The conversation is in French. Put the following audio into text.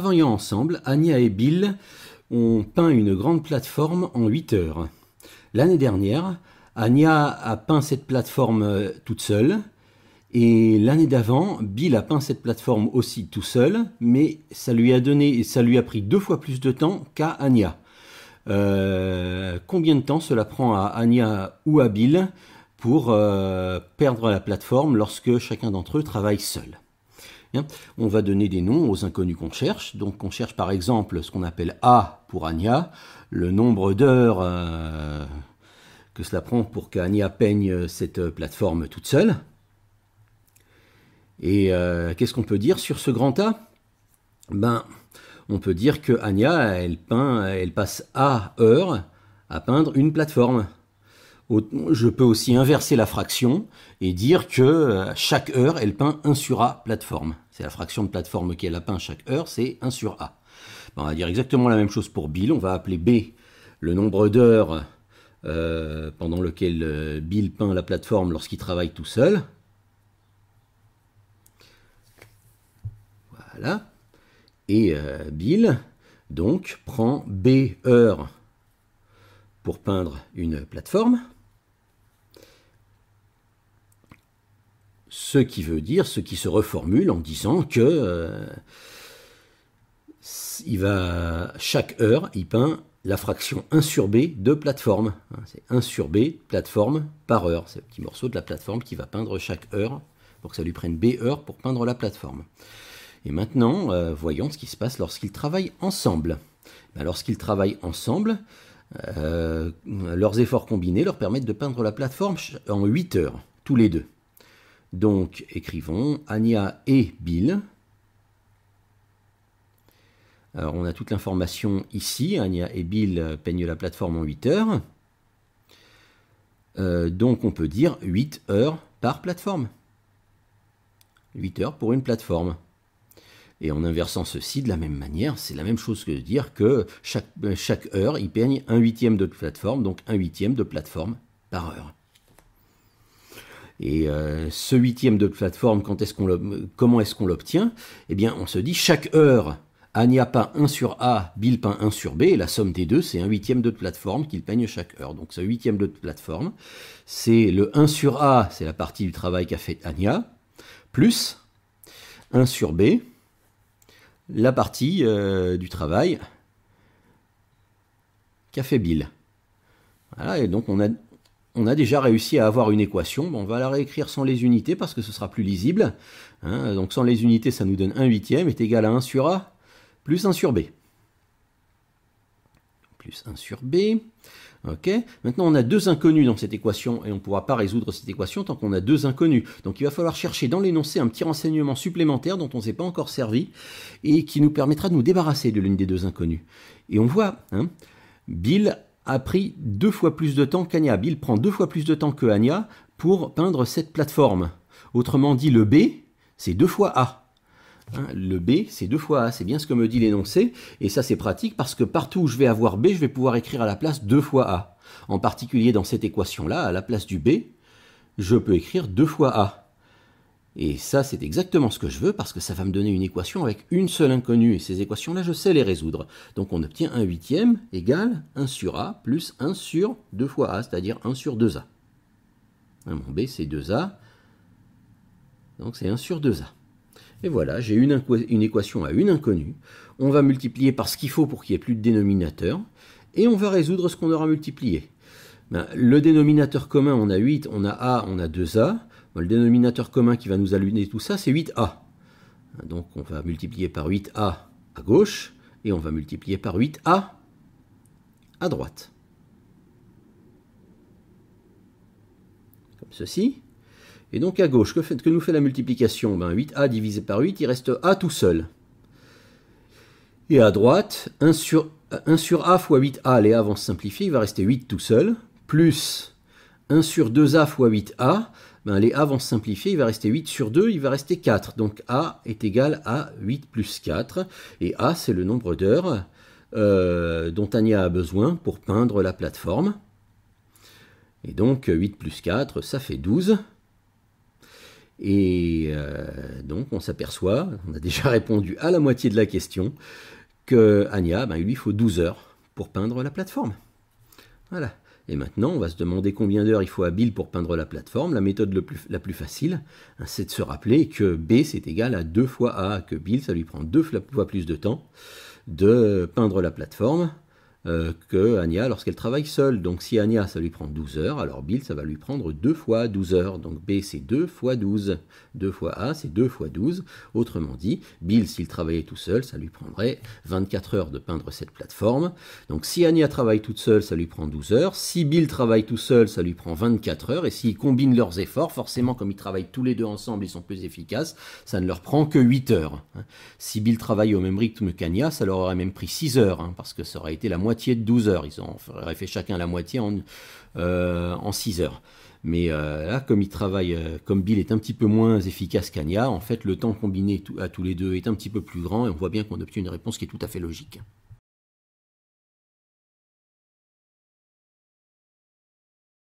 travaillant ensemble, Anya et Bill ont peint une grande plateforme en 8 heures. L'année dernière, Anya a peint cette plateforme euh, toute seule. Et l'année d'avant, Bill a peint cette plateforme aussi tout seul, mais ça lui a donné, ça lui a pris deux fois plus de temps qu'à Anya. Euh, combien de temps cela prend à Anya ou à Bill pour euh, perdre la plateforme lorsque chacun d'entre eux travaille seul Hein. on va donner des noms aux inconnus qu'on cherche. Donc on cherche par exemple ce qu'on appelle A pour Anya, le nombre d'heures euh, que cela prend pour qu'Anya peigne cette plateforme toute seule. Et euh, qu'est-ce qu'on peut dire sur ce grand A Ben, on peut dire que Anya, elle peint, elle passe A heures à peindre une plateforme. Je peux aussi inverser la fraction et dire que euh, chaque heure, elle peint 1 sur A plateforme. C'est la fraction de plateforme qu'elle a peint chaque heure, c'est 1 sur A. on va dire exactement la même chose pour Bill. On va appeler B le nombre d'heures euh, pendant lequel euh, Bill peint la plateforme lorsqu'il travaille tout seul. Voilà. Et Bill, donc, prend B heures pour peindre une plateforme. Ce qui veut dire, ce qui se reformule en disant que euh, il va, chaque heure, il peint la fraction 1 sur B de plateforme. Hein, c'est 1 sur B, plateforme par heure. C'est le petit morceau de la plateforme qui va peindre chaque heure pour que ça lui prenne B heures pour peindre la plateforme. Et maintenant, euh, voyons ce qui se passe lorsqu'ils travaillent ensemble. Ben, lorsqu'ils travaillent ensemble, euh, leurs efforts combinés leur permettent de peindre la plateforme en 8 heures, tous les deux. Donc écrivons Anya et Bill. Alors, on a toute l'information ici. Anya et Bill peignent la plateforme en 8 heures. Euh, donc on peut dire 8 heures par plateforme. 8 heures pour une plateforme. Et en inversant ceci de la même manière, c'est la même chose que de dire que chaque, heure, ils peignent un huitième de plateforme, donc un huitième de plateforme par heure. Et euh, ce huitième de plateforme, quand est qu'on comment est-ce qu'on l'obtient Eh bien, on se dit chaque heure, peint 1 sur A, Bill peint 1 sur B, et la somme des deux, c'est un huitième de plateforme qu'il peigne chaque heure. Donc ce huitième de plateforme, c'est le 1 sur A, c'est la partie du travail qu'a fait Anya, plus 1 sur B, la partie euh, du travail qu'a fait Bill. Voilà, et donc on a on a déjà réussi à avoir une équation, on va la réécrire sans les unités parce que ce sera plus lisible. Hein. donc sans les unités, ça nous donne 1 huitième est égal à 1 sur A plus 1 sur B. Plus 1 sur B. Ok. Maintenant, on a deux inconnus dans cette équation et on ne pourra pas résoudre cette équation tant qu'on a deux inconnus. Donc, il va falloir chercher dans l'énoncé un petit renseignement supplémentaire dont on ne s'est pas encore servi et qui nous permettra de nous débarrasser de l'une des deux inconnues. Et on voit, hein, Bill a pris deux fois plus de temps qu'Anya. Bill prend deux fois plus de temps que Anya pour peindre cette plateforme. Autrement dit, le B, c'est deux fois A. Hein, le B, c'est deux fois A, c'est bien ce que me dit l'énoncé, et ça c'est pratique parce que partout où je vais avoir B, je vais pouvoir écrire à la place deux fois A. En particulier dans cette équation-là, à la place du B, je peux écrire deux fois A. Et ça, c'est exactement ce que je veux parce que ça va me donner une équation avec une seule inconnue. Et ces équations-là, je sais les résoudre. Donc on obtient 1 huitième égale 1 sur A plus 1 sur 2 fois A, c'est-à-dire 1 sur 2A. Mon B, c'est 2A. Donc c'est 1 sur 2A. Et voilà, j'ai une, une équation à une inconnue. On va multiplier par ce qu'il faut pour qu'il n'y ait plus de dénominateur. Et on va résoudre ce qu'on aura multiplié. Ben, le dénominateur commun, on a 8, on a A, on a 2A. Le dénominateur commun qui va nous allumer tout ça, c'est 8a. Donc on va multiplier par 8a à gauche et on va multiplier par 8a à droite. Comme ceci. Et donc à gauche, que, fait, que nous fait la multiplication 8a ben, divisé par 8, il reste a tout seul. Et à droite, 1 sur, 1 sur a fois 8a, les a vont se simplifier, il va rester 8 tout seul, plus 1 sur 2a fois 8a. Ben, les A vont se simplifier, il va rester 8 sur 2, il va rester 4. Donc A est égal à 8 plus 4, et A c'est le nombre d'heures euh, dont Tania a besoin pour peindre la plateforme. Et donc 8 plus 4, ça fait 12. Et euh, donc on s'aperçoit, on a déjà répondu à la moitié de la question, que Anya, ben, il lui faut 12 heures pour peindre la plateforme. Voilà. Et maintenant, on va se demander combien d'heures il faut à Bill pour peindre la plateforme. La méthode la plus facile, hein, c'est de se rappeler que B, c'est égal à 2 fois A, que Bill, ça lui prend deux fois plus de temps de peindre la plateforme. Euh, que Anya lorsqu'elle travaille seule. Donc si Anya, ça lui prend 12 heures, alors Bill, ça va lui prendre 2 fois 12 heures. Donc B, c'est 2 fois 12. 2 fois A, c'est 2 fois 12. Autrement dit, Bill, s'il travaillait tout seul, ça lui prendrait 24 heures de peindre cette plateforme. Donc si Anya travaille toute seule, ça lui prend 12 heures. Si Bill travaille tout seul, ça lui prend 24 heures. Et s'ils combinent leurs efforts, forcément, comme ils travaillent tous les deux ensemble, ils sont plus efficaces, ça ne leur prend que 8 heures. Hein. Si Bill travaille au même rythme qu'Anya, ça leur aurait même pris 6 heures, hein, parce que ça aurait été la moitié de 12 heures. Ils ont fait chacun la moitié en, 6 euh, heures. Mais euh, là, comme il travaille, euh, comme Bill est un petit peu moins efficace qu'Anya, en fait, le temps combiné à tous les deux est un petit peu plus grand et on voit bien qu'on obtient une réponse qui est tout à fait logique.